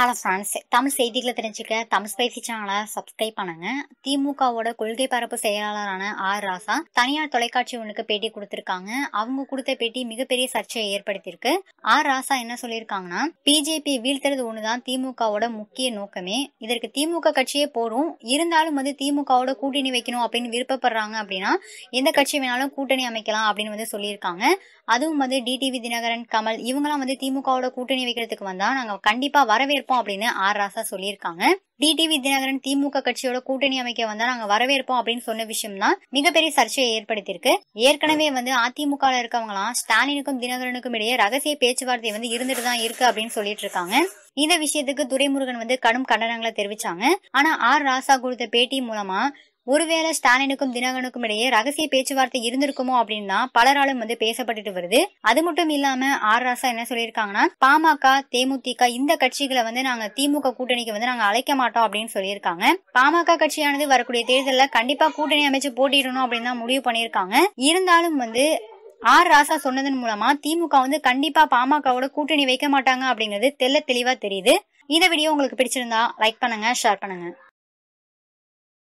hello friends Tamil செய்திகளை தெரிஞ்சுக்க Tamil spicy சேனலை சப்ஸ்கிரைப் பண்ணுங்க திமுகவோட கொள்கை பரப்பு செயலாளரான ஆர் ராசா தனியார் தொலைக்காட்சி ஒன்றுக்கு பேட்டி கொடுத்திருக்காங்க அவங்க கொடுத்த பேட்டி மிகப்பெரிய சர்ச்சையை ஏற்படுத்தியிருக்கு ஆர் ராசா என்ன சொல்லியிருக்காங்கன்னா பிஜேபி வீழ்த்துறது தான் திமுகவோட முக்கிய நோக்கமே இதற்கு திமுக கட்சியே போடும் இருந்தாலும் வந்து திமுகவோட கூட்டணி வைக்கணும் அப்படின்னு விருப்பப்படுறாங்க அப்படின்னா எந்த கட்சி வேணாலும் கூட்டணி அமைக்கலாம் அப்படின்னு வந்து சொல்லியிருக்காங்க அதுவும் வந்து டிடிவி தினகரன் கமல் இவங்கெல்லாம் வந்து திமுகவோட கூட்டணி வைக்கிறதுக்கு வந்தால் நாங்கள் கண்டிப்பாக வரவேற்பு வரவேற்போம் அப்படின்னு ஆர் ராசா சொல்லியிருக்காங்க டிடிவி தினகரன் திமுக கட்சியோட கூட்டணி அமைக்க வந்தா நாங்க வரவேற்போம் அப்படின்னு சொன்ன விஷயம் தான் மிகப்பெரிய சர்ச்சையை ஏற்படுத்தியிருக்கு ஏற்கனவே வந்து அதிமுக இருக்கவங்களாம் ஸ்டாலினுக்கும் தினகரனுக்கும் இடையே ரகசிய பேச்சுவார்த்தை வந்து இருந்துட்டு தான் இருக்கு அப்படின்னு சொல்லிட்டு இருக்காங்க இந்த விஷயத்துக்கு துரைமுருகன் வந்து கடும் கண்டனங்களை தெரிவிச்சாங்க ஆனா ஆர் ராசா கொடுத்த பேட்டி மூலமா ஒருவேளை ஸ்டாலினுக்கும் தினகனுக்கும் இடையே ரகசிய பேச்சுவார்த்தை இருந்திருக்குமோ அப்படின்னு தான் பலராலும் வந்து பேசப்பட்டுட்டு வருது அது மட்டும் இல்லாம ஆர் ராசா என்ன சொல்லியிருக்காங்கன்னா பாமக தேமுதிக இந்த கட்சிகளை வந்து நாங்க திமுக கூட்டணிக்கு வந்து நாங்க அழைக்க மாட்டோம் அப்படின்னு சொல்லியிருக்காங்க பாமக கட்சியானது வரக்கூடிய தேர்தலில் கண்டிப்பா கூட்டணி அமைச்சு போட்டிடணும் அப்படின்னு தான் முடிவு பண்ணியிருக்காங்க இருந்தாலும் வந்து ஆர் ராசா சொன்னதன் மூலமா திமுக வந்து கண்டிப்பா பாமகவோட கூட்டணி வைக்க மாட்டாங்க அப்படிங்கிறது தெல்ல தெளிவா தெரியுது இந்த வீடியோ உங்களுக்கு பிடிச்சிருந்தா லைக் பண்ணுங்க ஷேர் பண்ணுங்க